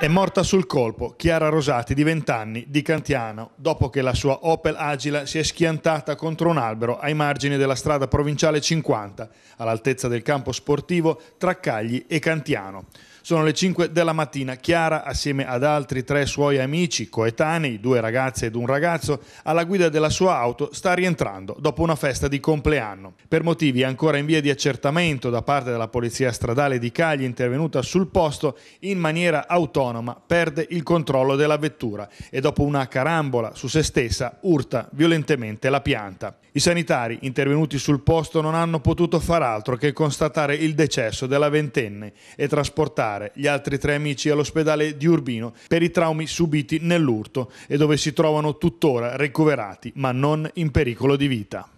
È morta sul colpo Chiara Rosati di 20 anni di Cantiano dopo che la sua Opel Agila si è schiantata contro un albero ai margini della strada provinciale 50 all'altezza del campo sportivo tra Cagli e Cantiano. Sono le 5 della mattina. Chiara, assieme ad altri tre suoi amici coetanei, due ragazze ed un ragazzo, alla guida della sua auto sta rientrando dopo una festa di compleanno. Per motivi ancora in via di accertamento da parte della Polizia Stradale di Cagli, intervenuta sul posto, in maniera autonoma perde il controllo della vettura e dopo una carambola su se stessa urta violentemente la pianta. I sanitari intervenuti sul posto non hanno potuto far altro che constatare il decesso della ventenne e trasportare ospitare gli altri tre amici all'ospedale di Urbino per i traumi subiti nell'urto e dove si trovano tuttora ricoverati ma non in pericolo di vita.